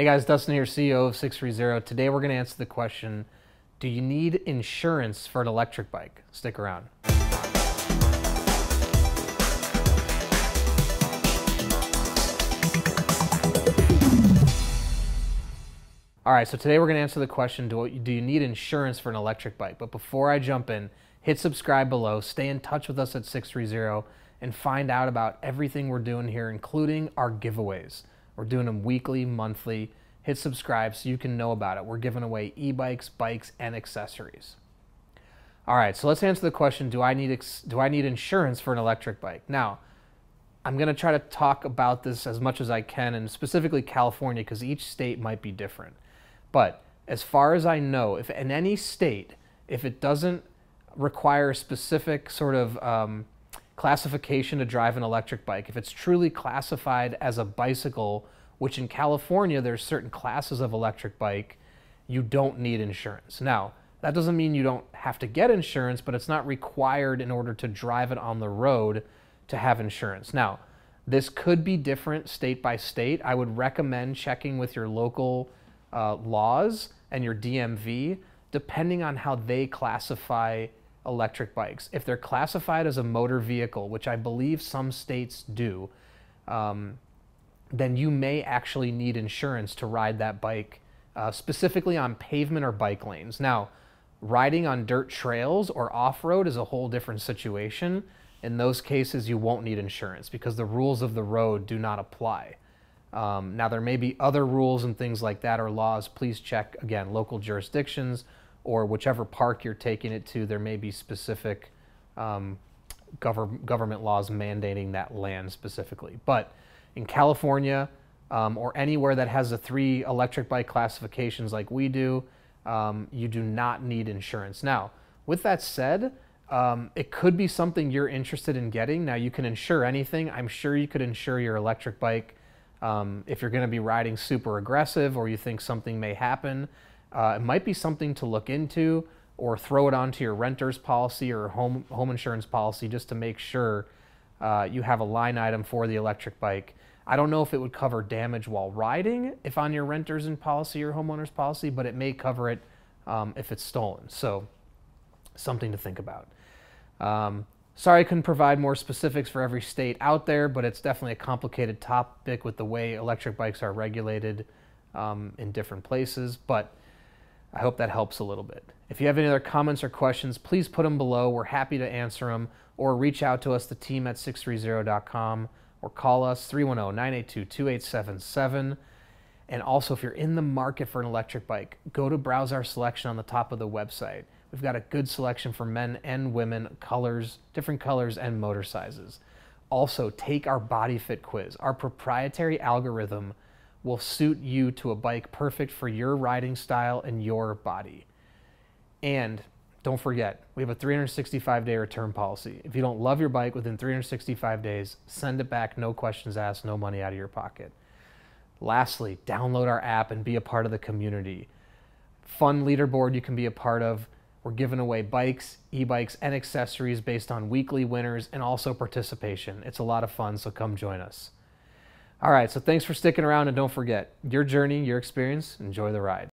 Hey guys, Dustin here, CEO of 630. Today we're going to answer the question, do you need insurance for an electric bike? Stick around. All right, so today we're going to answer the question, do, do you need insurance for an electric bike? But before I jump in, hit subscribe below, stay in touch with us at 630, and find out about everything we're doing here, including our giveaways. We're doing them weekly, monthly. Hit subscribe so you can know about it. We're giving away e-bikes, bikes, and accessories. All right, so let's answer the question, do I need do I need insurance for an electric bike? Now, I'm going to try to talk about this as much as I can and specifically California because each state might be different. But as far as I know, if in any state, if it doesn't require specific sort of um, classification to drive an electric bike, if it's truly classified as a bicycle, which in California, there's certain classes of electric bike, you don't need insurance. Now, that doesn't mean you don't have to get insurance, but it's not required in order to drive it on the road to have insurance. Now, this could be different state by state. I would recommend checking with your local uh, laws and your DMV, depending on how they classify electric bikes. If they're classified as a motor vehicle, which I believe some states do, um, then you may actually need insurance to ride that bike uh, specifically on pavement or bike lanes. Now, riding on dirt trails or off road is a whole different situation. In those cases, you won't need insurance because the rules of the road do not apply. Um, now, there may be other rules and things like that or laws. Please check again local jurisdictions or whichever park you're taking it to, there may be specific um, government laws mandating that land specifically. But in California um, or anywhere that has the three electric bike classifications like we do, um, you do not need insurance. Now, with that said, um, it could be something you're interested in getting. Now, you can insure anything. I'm sure you could insure your electric bike um, if you're going to be riding super aggressive or you think something may happen uh, it might be something to look into or throw it onto your renter's policy or home, home insurance policy just to make sure uh, you have a line item for the electric bike. I don't know if it would cover damage while riding if on your renter's and policy or homeowner's policy, but it may cover it um, if it's stolen. So something to think about. Um, sorry I couldn't provide more specifics for every state out there, but it's definitely a complicated topic with the way electric bikes are regulated um, in different places. But I hope that helps a little bit. If you have any other comments or questions, please put them below. We're happy to answer them or reach out to us, the team at 630.com, or call us 310 982 2877. And also, if you're in the market for an electric bike, go to browse our selection on the top of the website. We've got a good selection for men and women, colors, different colors, and motor sizes. Also, take our body fit quiz, our proprietary algorithm will suit you to a bike perfect for your riding style and your body. And don't forget, we have a 365 day return policy. If you don't love your bike within 365 days, send it back, no questions asked, no money out of your pocket. Lastly, download our app and be a part of the community. Fun leaderboard you can be a part of. We're giving away bikes, e bikes, and accessories based on weekly winners and also participation. It's a lot of fun, so come join us. All right, so thanks for sticking around and don't forget your journey, your experience, enjoy the ride.